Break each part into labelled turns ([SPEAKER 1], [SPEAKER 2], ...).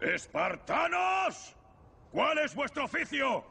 [SPEAKER 1] ¡Espartanos! ¿Cuál es vuestro oficio?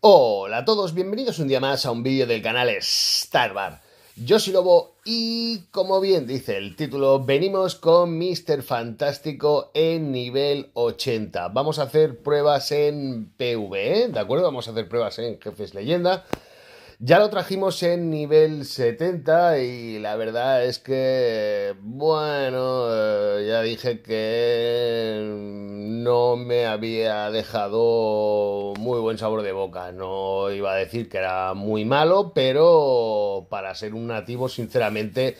[SPEAKER 1] Hola a todos, bienvenidos un día más a un vídeo del canal Starbar. Yo soy Lobo y, como bien dice el título, venimos con Mr. Fantástico en nivel 80. Vamos a hacer pruebas en PV, ¿eh? ¿de acuerdo? Vamos a hacer pruebas en Jefes Leyenda. Ya lo trajimos en nivel 70 y la verdad es que, bueno, eh, ya dije que no me había dejado muy buen sabor de boca. No iba a decir que era muy malo, pero para ser un nativo, sinceramente,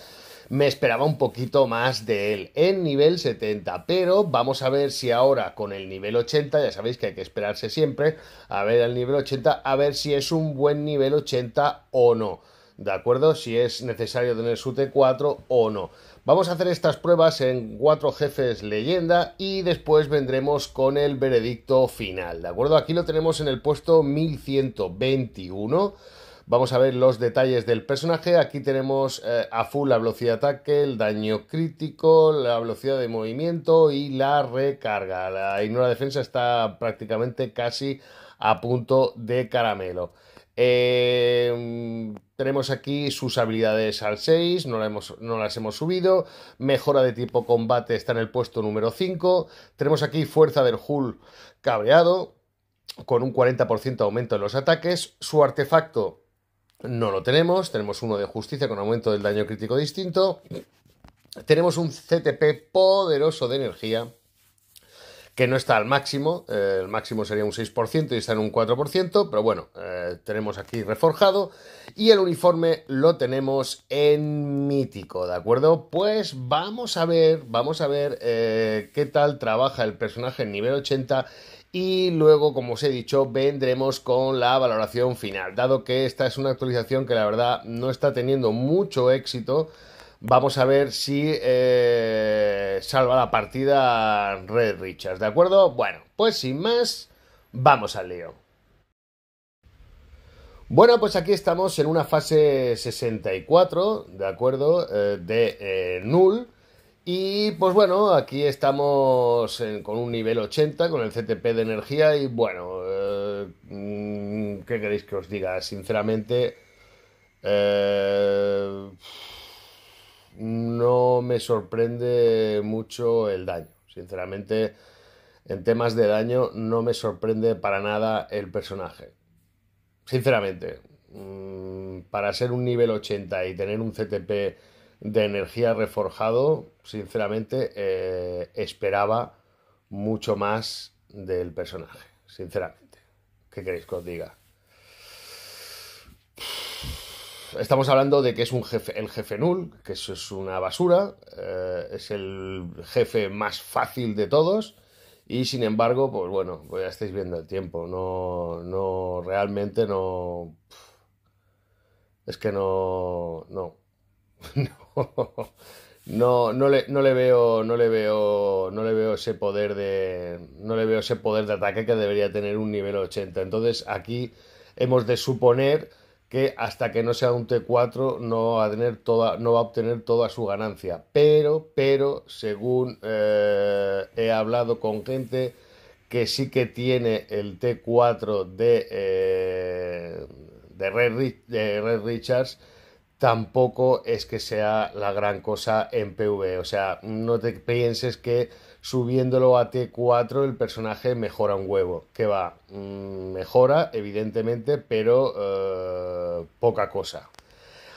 [SPEAKER 1] me esperaba un poquito más de él en nivel 70, pero vamos a ver si ahora con el nivel 80, ya sabéis que hay que esperarse siempre, a ver el nivel 80, a ver si es un buen nivel 80 o no. ¿De acuerdo? Si es necesario tener su T4 o no. Vamos a hacer estas pruebas en cuatro jefes leyenda y después vendremos con el veredicto final. ¿De acuerdo? Aquí lo tenemos en el puesto 1121. Vamos a ver los detalles del personaje. Aquí tenemos eh, a full la velocidad de ataque, el daño crítico, la velocidad de movimiento y la recarga. La ignora defensa está prácticamente casi a punto de caramelo. Em, tenemos aquí sus habilidades al 6, no, no, las hemos subido. Mejora de tipo combate está en el puesto número 5. Tenemos aquí fuerza del Hull cabreado, con un 40% aumento en los ataques. Su artefacto no lo tenemos. Tenemos uno de justicia con aumento del daño crítico distinto. Tenemos un CTP poderoso de energía que no está al máximo, eh, el máximo sería un 6% y está en un 4%, pero bueno, eh, tenemos aquí reforjado y el uniforme lo tenemos en mítico, ¿de acuerdo? Pues vamos a ver, vamos a ver eh, qué tal trabaja el personaje en nivel 80 y luego, como os he dicho, vendremos con la valoración final, dado que esta es una actualización que la verdad no está teniendo mucho éxito. Vamos a ver si eh, salva la partida Red Richards, ¿de acuerdo? Bueno, pues sin más, vamos al lío. Bueno, pues aquí estamos en una fase 64, ¿de acuerdo? Eh, de eh, null. Y pues bueno, aquí estamos con un nivel 80, con el CTP de energía y bueno, mm, ¿qué queréis que os diga? Sinceramente no me sorprende mucho el daño. Sinceramente, en temas de daño no me sorprende para nada el personaje. Sinceramente, mm, para ser un nivel 80 y tener un CTP de energía reforjado, sinceramente eh, esperaba mucho más del personaje. Sinceramente, ¿qué queréis que os diga? estamos hablando de que es un jefe, el jefe null, que eso es una basura, eh, es el jefe más fácil de todos y sin embargo, pues bueno, pues ya estáis viendo el tiempo, no, no, realmente no, es que no, no, no, no, le, no le veo, no le veo, no le veo ese poder de, no le veo ese poder de ataque que debería tener un nivel 80, entonces aquí hemos de suponer que hasta que no sea un T4 no va a, tener no va a obtener toda su ganancia. Pero, pero, según eh, he hablado con gente que sí que tiene el T4 de, eh, de Red Richards, tampoco es que sea la gran cosa en PV. O sea, no te pienses que subiéndolo a T4 el personaje mejora un huevo. Que va, mm, mejora, evidentemente, pero eh, poca cosa.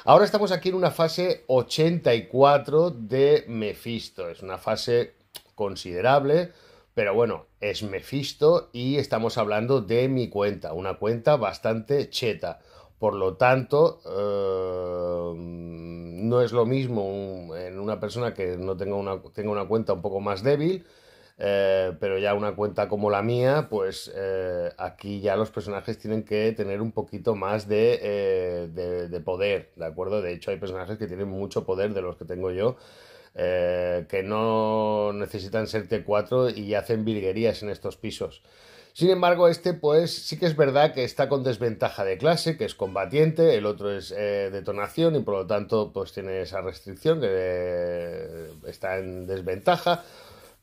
[SPEAKER 1] Ahora estamos aquí en una fase 84 de Mephisto. Es una fase considerable, pero bueno, es Mephisto y estamos hablando de mi cuenta, una cuenta bastante cheta. Por lo tanto, eh, no es lo mismo en una persona que no tenga una, tenga una cuenta un poco más débil, eh, pero ya una cuenta como la mía, pues eh, aquí ya los personajes tienen que tener un poquito más de, poder, ¿de acuerdo? De hecho, hay personajes que tienen mucho poder de los que tengo yo. que no necesitan ser T4 y hacen virguerías en estos pisos. Sin embargo, este pues sí que es verdad que está con desventaja de clase, que es combatiente, el otro es eh, detonación y por lo tanto pues tiene esa restricción que eh, está en desventaja.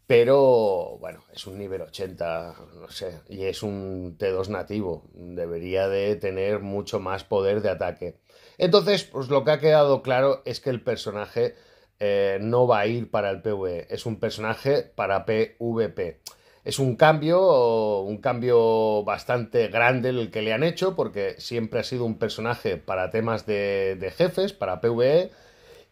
[SPEAKER 1] Pero bueno, es un nivel 80, no sé, y es un T2 nativo. Debería de tener mucho más poder de ataque. Entonces, pues lo que ha quedado claro es que el personaje eh, no va a ir para el PvE, es un personaje para PvP. Es un cambio, un cambio bastante grande el que le han hecho, porque siempre ha sido un personaje para temas de, jefes, para PvE,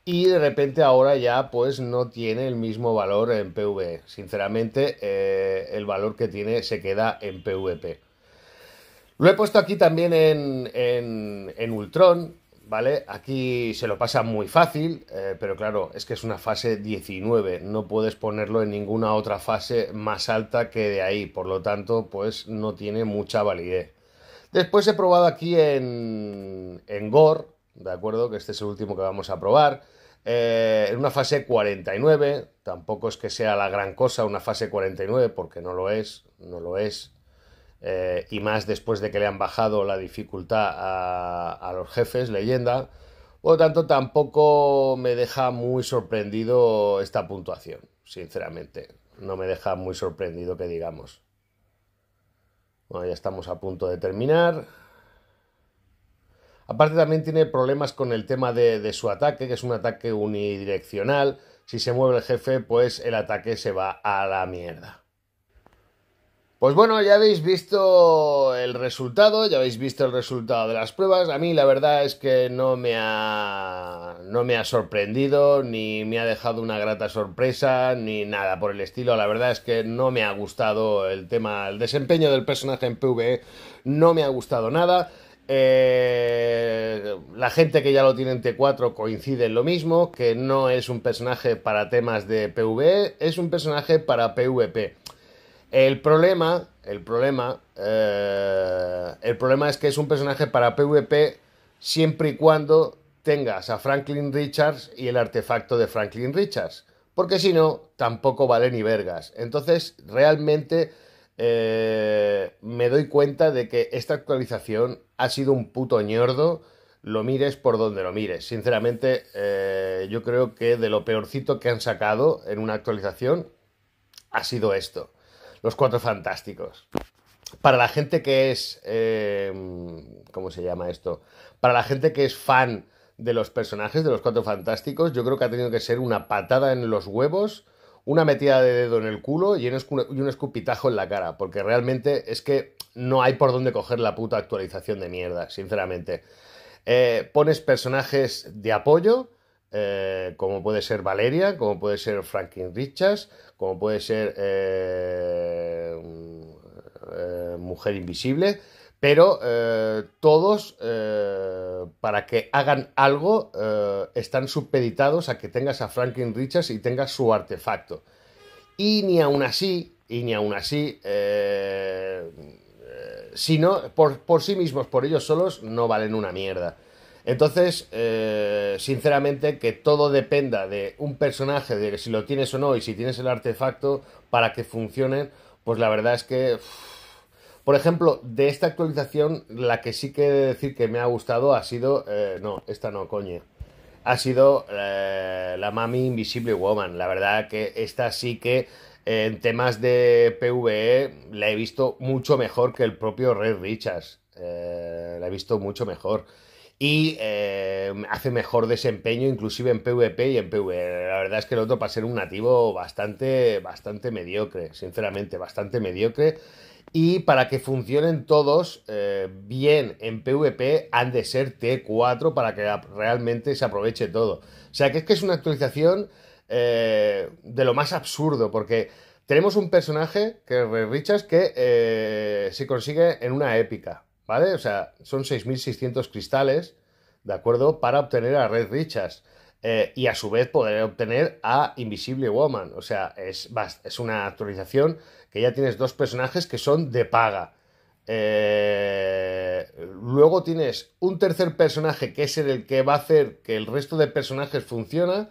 [SPEAKER 1] y de repente ahora ya pues no tiene el mismo valor en PvE. Sinceramente, eh, el valor que tiene se queda en PvP. Lo he puesto aquí también en, en, en Ultron, ¿vale? Aquí se lo pasa muy fácil, eh, pero claro, es que es una fase 19, no puedes ponerlo en ninguna otra fase más alta que de ahí, por lo tanto, pues no tiene mucha validez. Después he probado aquí en, en Gore, ¿de acuerdo? Que este es el último que vamos a probar. Eh, en una fase 49, tampoco es que sea la gran cosa una fase 49, porque no lo es, no lo es, eh, y más después de que le han bajado la dificultad a, los jefes, leyenda. Por lo tanto, tampoco me deja muy sorprendido esta puntuación, sinceramente. No me deja muy sorprendido que digamos. Bueno, ya estamos a punto de terminar. Aparte también tiene problemas con el tema de, su ataque, que es un ataque unidireccional. Si se mueve el jefe, pues el ataque se va a la mierda. Pues bueno, ya habéis visto el resultado, ya habéis visto el resultado de las pruebas. A mí la verdad es que no me ha, no me ha sorprendido, ni me ha dejado una grata sorpresa, ni nada por el estilo. La verdad es que no me ha gustado el tema, el desempeño del personaje en PvE, no me ha gustado nada. Eh, la gente que ya lo tiene en T4 coincide en lo mismo, que no es un personaje para temas de PvE, es un personaje para PvP. El problema, el problema, eh, el problema es que es un personaje para PvP siempre y cuando tengas a Franklin Richards y el artefacto de Franklin Richards, porque si no, tampoco vale ni vergas. Entonces, realmente eh, me doy cuenta de que esta actualización ha sido un puto ñordo, lo mires por donde lo mires. Sinceramente, eh, yo creo que de lo peorcito que han sacado en una actualización ha sido esto. Los Cuatro Fantásticos. Para la gente que es, eh, ¿cómo se llama esto? Para la gente que es fan de los personajes de los Cuatro Fantásticos, yo creo que ha tenido que ser una patada en los huevos, una metida de dedo en el culo y un escupitajo en la cara, porque realmente es que no hay por dónde coger la puta actualización de mierda, sinceramente. Eh, pones personajes de apoyo, eh, como puede ser Valeria, como puede ser Franklin Richards, como puede ser eh, eh, Mujer Invisible, pero todos para que hagan algo están supeditados a que tengas a Franklin Richards y tengas su artefacto. Y ni aún así, y ni aún así, sino por, por sí mismos, por ellos solos, no valen una mierda. Entonces, eh, sinceramente, que todo dependa de un personaje, de si lo tienes o no y si tienes el artefacto para que funcione, pues la verdad es que... Por ejemplo, de esta actualización, la que sí que decir que me ha gustado ha sido... Eh, no, esta no, coño. Ha sido eh, la Mami Invisible Woman. La verdad que esta sí que en temas de PvE la he visto mucho mejor que el propio Red Richards. la he visto mucho mejor y eh, hace mejor desempeño inclusive en PvP y en PvE. La verdad es que el otro para ser un nativo bastante, bastante mediocre, sinceramente, bastante mediocre. Y para que funcionen todos eh, bien en PvP han de ser T4 para que realmente se aproveche todo. O sea que es que es una actualización eh, de lo más absurdo porque... Tenemos un personaje que es que se consigue en una épica. ¿vale? O sea, son 6.600 cristales, ¿de acuerdo? Para obtener a Red Richards. Eh, y a su vez poder obtener a Invisible Woman. O sea, es, una actualización que ya tienes dos personajes que son de paga. Eh, luego tienes un tercer personaje que es el que va a hacer que el resto de personajes funciona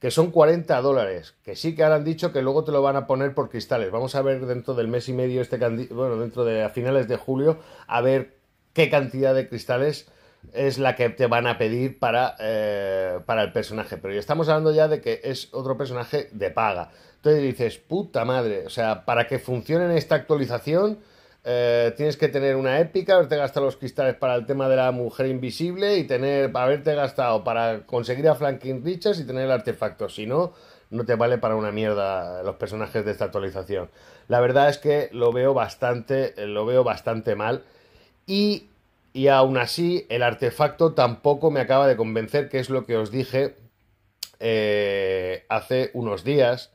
[SPEAKER 1] que son 40 dólares, que sí que ahora han dicho que luego te lo van a poner por cristales. Vamos a ver dentro del mes y medio, este bueno, dentro de a finales de julio, a ver qué cantidad de cristales es la que te van a pedir para, eh, para el personaje. Pero ya estamos hablando ya de que es otro personaje de paga. Entonces dices, puta madre, o sea, para que funcione esta actualización eh, tienes que tener una épica, haberte gastado los cristales para el tema de la mujer invisible y tener, haberte gastado para conseguir a Franklin Richards y tener el artefacto. Si no, no te vale para una mierda los personajes de esta actualización. La verdad es que lo veo bastante, eh, lo veo bastante mal. Y, y aún así, el artefacto tampoco me acaba de convencer, que es lo que os dije eh, hace unos días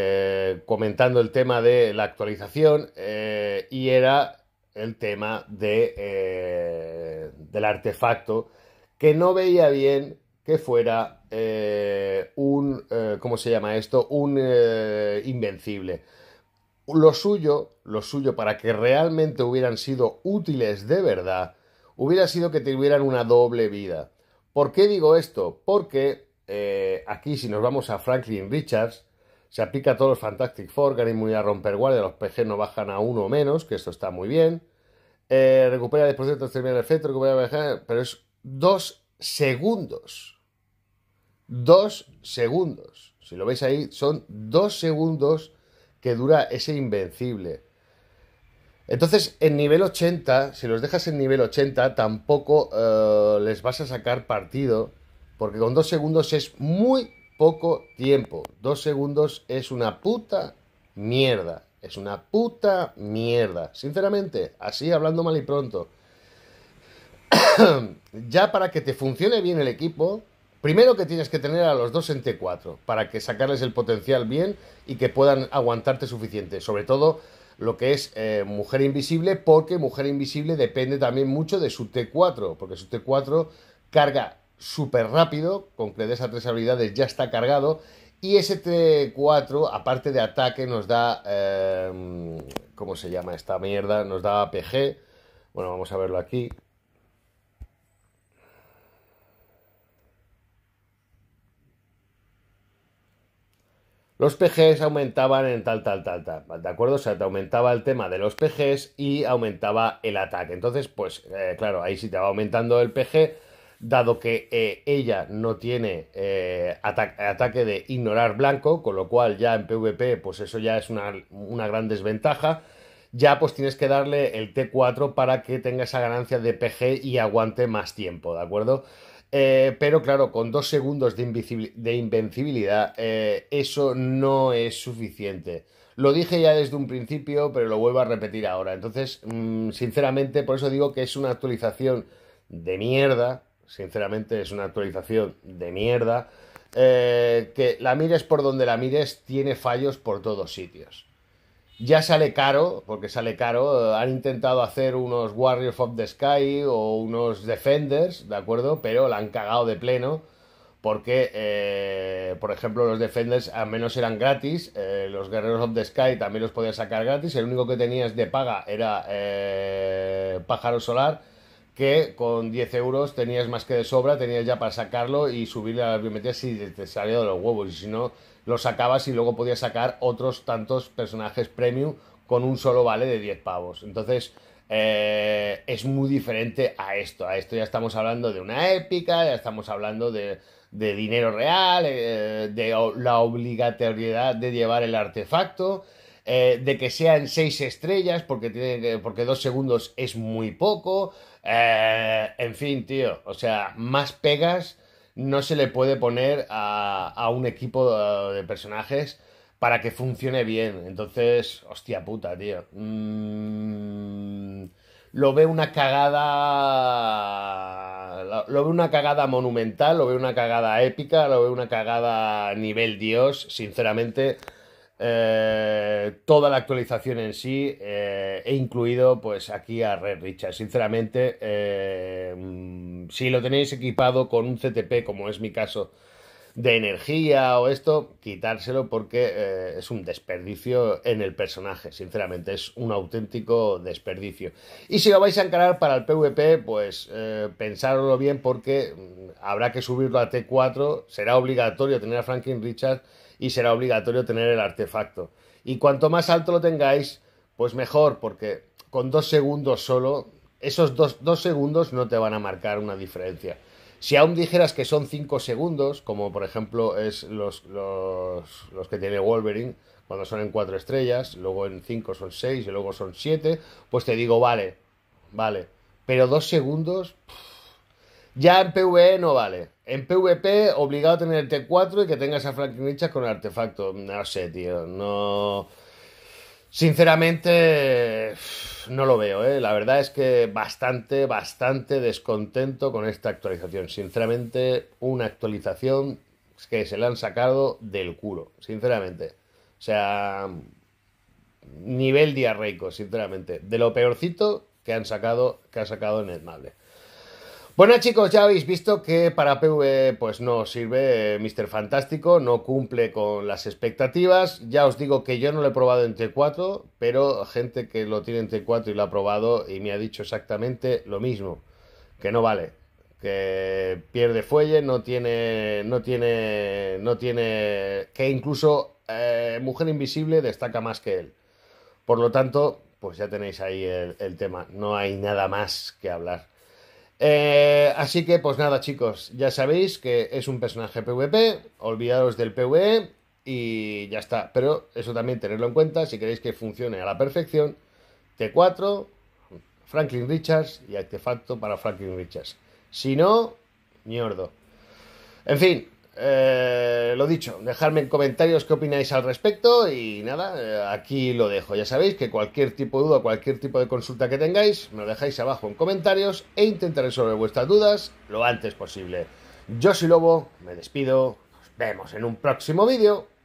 [SPEAKER 1] eh, comentando el tema de la actualización eh, y era el tema eh, del artefacto que no veía bien que fuera un, ¿cómo se llama esto? Un invencible. Lo suyo, lo suyo para que realmente hubieran sido útiles de verdad, hubiera sido que tuvieran una doble vida. ¿Por qué digo esto? Porque aquí si nos vamos a Franklin Richards, se aplica a todos los Fantastic Four, muy a romper guardia, los PG no bajan a uno o menos, que esto está muy bien. Eh, recupera después de terminar el efecto, recupera pero es dos segundos. Dos segundos. Si lo veis ahí, son dos segundos que dura ese invencible. Entonces, en nivel 80, si los dejas en nivel 80, tampoco eh, les vas a sacar partido, porque con dos segundos es muy poco tiempo. Dos segundos es una puta mierda. Es una puta mierda. Sinceramente, así hablando mal y pronto. ya para que te funcione bien el equipo, primero que tienes que tener a los dos en T4 para que sacarles el potencial bien y que puedan aguantarte suficiente. Sobre todo lo que es eh, Mujer Invisible, porque Mujer Invisible depende también mucho de su T4, porque su T4 carga súper rápido, con que de esas tres habilidades ya está cargado. Y ese T4, aparte de ataque, nos da. Em, ¿Cómo se llama esta mierda? Nos da pg Bueno, vamos a verlo aquí. Los PGs aumentaban en tal, tal, tal, tal. ¿De acuerdo? O sea, te aumentaba el tema de los PGs y aumentaba el ataque. Entonces, pues, eh, claro, ahí si te va aumentando el PG, dado que eh, ella no tiene eh, ataque de ignorar blanco, con lo cual ya en PvP pues eso ya es una, gran desventaja, ya pues tienes que darle el T4 para que tenga esa ganancia de PG y aguante más tiempo, ¿de acuerdo? Eh, pero claro, con dos segundos de, invencibilidad eso no es suficiente. Lo dije ya desde un principio, pero lo vuelvo a repetir ahora. Entonces, mm, sinceramente, por eso digo que es una actualización de mierda, Sinceramente es una actualización de mierda. Eh, que la mires por donde la mires, tiene fallos por todos sitios. Ya sale caro, porque sale caro. Eh, han intentado hacer unos Warriors of the Sky o unos Defenders, ¿de acuerdo? Pero la han cagado de pleno. Porque, eh, por ejemplo, los Defenders al menos eran gratis. los Guerreros of the Sky también los podías sacar gratis. El único que tenías de paga era Pájaro Solar que con 10 euros tenías más que de sobra, tenías ya para sacarlo y subirle a la biometría si te salía de los huevos. Y si no, lo sacabas y luego podías sacar otros tantos personajes premium con un solo vale de 10 pavos. Entonces, eh, es muy diferente a esto. A esto ya estamos hablando de una épica, ya estamos hablando de, de dinero real, eh, de la obligatoriedad de llevar el artefacto. Eh, de que sean seis estrellas, porque, tiene porque dos segundos es muy poco. Eh, en fin, tío, o sea, más pegas no se le puede poner a, a un equipo eh, de, personajes para que funcione bien. Entonces, hostia puta, tío. Mm, lo ve una cagada. Lo ve una cagada monumental, lo ve una cagada épica, lo ve una cagada nivel Dios, sinceramente. Eh, toda la actualización en sí eh, he incluido pues aquí a Red Richard. Sinceramente, eh, mm, si lo tenéis equipado con un CTP, como es mi caso, de energía o esto, quitárselo porque es un desperdicio en el personaje. Sinceramente, es un auténtico desperdicio. Y si lo vais a encarar para el PvP, pues pensadlo bien porque mm, habrá que subirlo a T4, será obligatorio tener a Franklin Richard y será obligatorio tener el artefacto. Y cuanto más alto lo tengáis, pues mejor, porque con dos segundos solo, esos dos, segundos no te van a marcar una diferencia. Si aún dijeras que son cinco segundos, como por ejemplo es los, que tiene Wolverine, cuando son en cuatro estrellas, luego en cinco son seis y luego son siete, pues te digo, vale, vale. Pero dos segundos, ya en PvE no vale. En PvP, obligado a tener el T4 y que tengas a Richards con el artefacto. No sé, tío. No. Sinceramente, no lo veo, ¿eh? La verdad es que bastante, bastante descontento con esta actualización. Sinceramente, una actualización que se la han sacado del culo, sinceramente. O sea, nivel diarreico, sinceramente. De lo peorcito que han sacado, que ha sacado en el bueno chicos, ya habéis visto que para PV pues no sirve eh, Mr. Fantástico, no cumple con las expectativas. Ya os digo que yo no lo he probado en T4, pero gente que lo tiene en T4 y lo ha probado y me ha dicho exactamente lo mismo, que no vale, que pierde fuelle, no tiene, no tiene, no tiene, que incluso eh, Mujer Invisible destaca más que él. Por lo tanto, pues ya tenéis ahí el tema, no hay nada más que hablar. Eh, así que pues nada chicos, ya sabéis que es un personaje PvP, olvidaros del PvE y ya está. Pero eso también tenerlo en cuenta si queréis que funcione a la perfección. T4, Franklin Richards y artefacto para Franklin Richards. Si no, ñordo. En fin, eh, lo dicho, dejadme en comentarios qué opináis al respecto y nada, eh, aquí lo dejo. Ya sabéis que cualquier tipo de duda, cualquier tipo de consulta que tengáis, me lo dejáis abajo en comentarios e intentaré resolver vuestras dudas lo antes posible. Yo soy Lobo, me despido, nos vemos en un próximo vídeo.